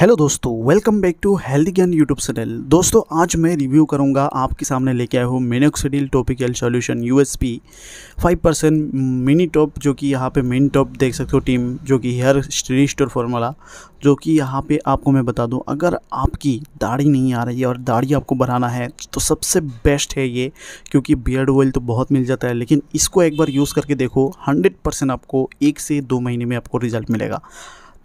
hello दोस्तों welcome back to health Gyan YouTube channel दोस्तों आज मैं रिव्यू करूंगा आपके सामने लेके आया हूँ minoxidil topical solution USP 5 percent Mintop जो कि यहाँ पे मेन टॉप देख सकते हो टीम जो कि हेयर स्टोर फॉर्मूला जो कि यहाँ पे आपको मैं बता दूँ अगर आपकी दाढ़ी नहीं आ रही है और दाढ़ी आपको बढ़ाना है तो सबसे बेस्ट है ये क्योंकि बियर्ड ऑयल तो बहुत मिल जाता है लेकिन इसको एक बार यूज़ करके देखो हंड्रेड आपको एक से दो महीने में आपको रिजल्ट मिलेगा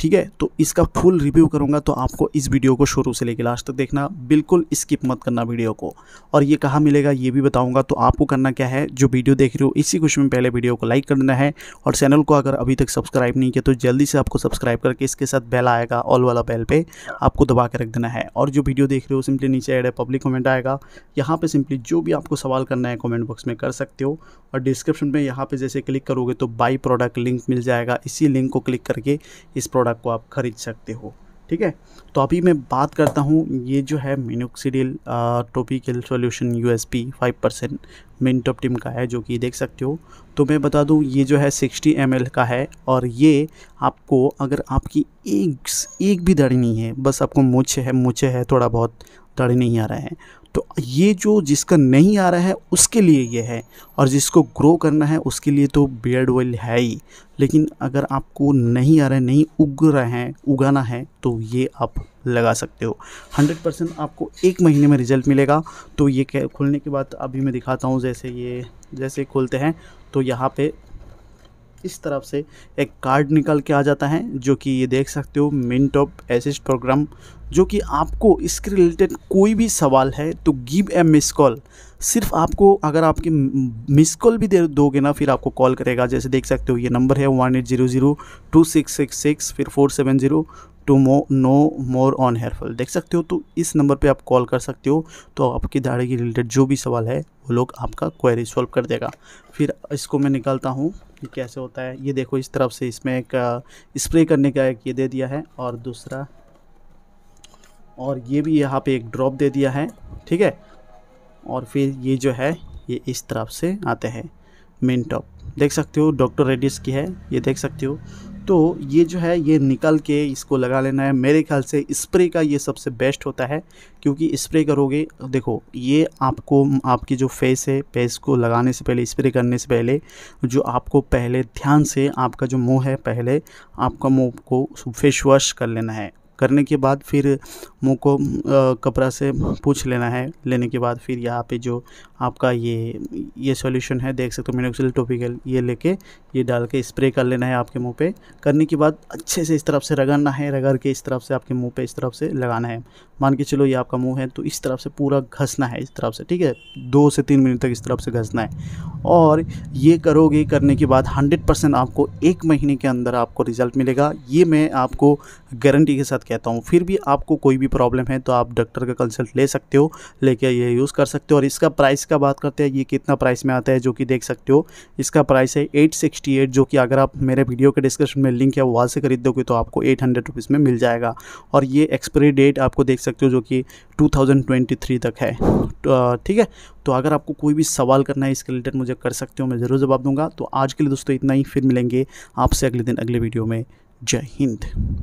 ठीक है तो इसका फुल रिव्यू करूंगा तो आपको इस वीडियो को शुरू से लेकर लास्ट तक देखना बिल्कुल स्किप मत करना वीडियो को और ये कहाँ मिलेगा ये भी बताऊँगा तो आपको करना क्या है जो वीडियो देख रहे हो इसी कुछ में पहले वीडियो को लाइक करना है और चैनल को अगर अभी तक सब्सक्राइब नहीं किया तो जल्दी से आपको सब्सक्राइब करके इसके साथ बेल आएगा ऑल वाला बेल पर आपको दबा के रख देना है और जो वीडियो देख रहे हो सिंपली नीचे एड है पब्लिक कॉमेंट आएगा यहाँ पर सिंपली जो भी आपको सवाल करना है कॉमेंट बॉक्स में कर सकते हो और डिस्क्रिप्शन में यहाँ पर जैसे क्लिक करोगे तो बाई प्रोडक्ट लिंक मिल जाएगा इसी लिंक को क्लिक करके इस प्रोडक्ट प्रोडक्ट को आप ख़रीद सकते हो ठीक है तो अभी मैं बात करता हूँ ये जो है मिनोक्सीडिल यू सॉल्यूशन यूएसपी 5 परसेंट मिनटॉप का है जो कि देख सकते हो तो मैं बता दूँ ये जो है 60 एम का है और ये आपको अगर आपकी एक एक भी दड़ी नहीं है बस आपको मूछ है मुछे है थोड़ा बहुत दड़ी नहीं आ रहा है तो ये जो जिसका नहीं आ रहा है उसके लिए ये है और जिसको ग्रो करना है उसके लिए तो बियर्ड ऑयल है ही लेकिन अगर आपको नहीं आ रहा है नहीं उग रहा है उगाना है तो ये आप लगा सकते हो 100 परसेंट आपको एक महीने में रिजल्ट मिलेगा तो ये खोलने के बाद अभी मैं दिखाता हूँ जैसे ये जैसे खोलते हैं तो यहाँ पे इस तरफ से एक कार्ड निकल के आ जाता है जो कि ये देख सकते हो मिनट ऑफ एसिस्ट प्रोग्राम जो कि आपको इसके रिलेटेड कोई भी सवाल है तो गिव ए मिस कॉल सिर्फ आपको अगर आपकी मिस कॉल भी दे दोगे ना फिर आपको कॉल करेगा जैसे देख सकते हो ये नंबर है one eight zero zero two six six six फिर फोर सेवन ज़ीरो टू मो नो मोर ऑन हेयरफॉल देख सकते हो तो इस नंबर पे आप कॉल कर सकते हो तो आपकी दाढ़ी के रिलेटेड जो भी सवाल है वो लोग आपका क्वेरी सॉल्व कर देगा फिर इसको मैं निकालता हूँ कैसे होता है ये देखो इस तरफ से इसमें एक स्प्रे करने का एक ये दे दिया है और दूसरा और ये भी यहाँ पे एक ड्रॉप दे दिया है ठीक है और फिर ये जो है ये इस तरफ से आते हैं मेन टॉप देख सकते हो डॉक्टर रेडिस की है ये देख सकते हो तो ये जो है ये निकल के इसको लगा लेना है मेरे ख्याल से स्प्रे का ये सबसे बेस्ट होता है क्योंकि स्प्रे करोगे देखो ये आपको आपकी जो फेस है फेस को लगाने से पहले स्प्रे करने से पहले जो आपको पहले ध्यान से आपका जो मुंह है पहले आपका मुंह को फेस वॉश कर लेना है करने के बाद फिर मुंह को कपड़ा से पूछ लेना है लेने के बाद फिर यहाँ पे जो आपका ये ये सॉल्यूशन है देख सकते हो मिनोक्सिल टोपिकल ये लेके ये डाल के स्प्रे कर लेना है आपके मुंह पे करने के बाद अच्छे से इस तरफ से रगड़ना है रगड़ के इस तरफ से आपके मुंह पे इस तरफ से लगाना है मान के चलो ये आपका मुंह है तो इस तरफ से पूरा घसना है इस तरफ से ठीक है दो से तीन मिनट तक इस तरफ से घसना है और ये करोगे करने के बाद हंड्रेड आपको एक महीने के अंदर आपको रिजल्ट मिलेगा ये मैं आपको गारंटी के साथ कहता हूँ फिर भी आपको कोई भी प्रॉब्लम है तो आप डॉक्टर का कंसल्ट ले सकते हो लेके ये यूज़ कर सकते हो और इसका प्राइस का बात करते हैं ये कितना प्राइस में आता है जो कि देख सकते हो इसका प्राइस है एट जो कि अगर आप मेरे वीडियो के डिस्क्रिप्शन में लिंक है वहाँ से खरीदोगे तो आपको एट हंड्रेड में मिल जाएगा और ये एक्सपायरी डेट आपको देख सकते हो जो कि 2023 तक है तो, ठीक है तो अगर आपको कोई भी सवाल करना है इसके रिलेटेड मुझे कर सकते हो मैं ज़रूर जवाब दूंगा तो आज के लिए दोस्तों इतना ही फिर मिलेंगे आपसे अगले दिन अगले वीडियो में जय हिंद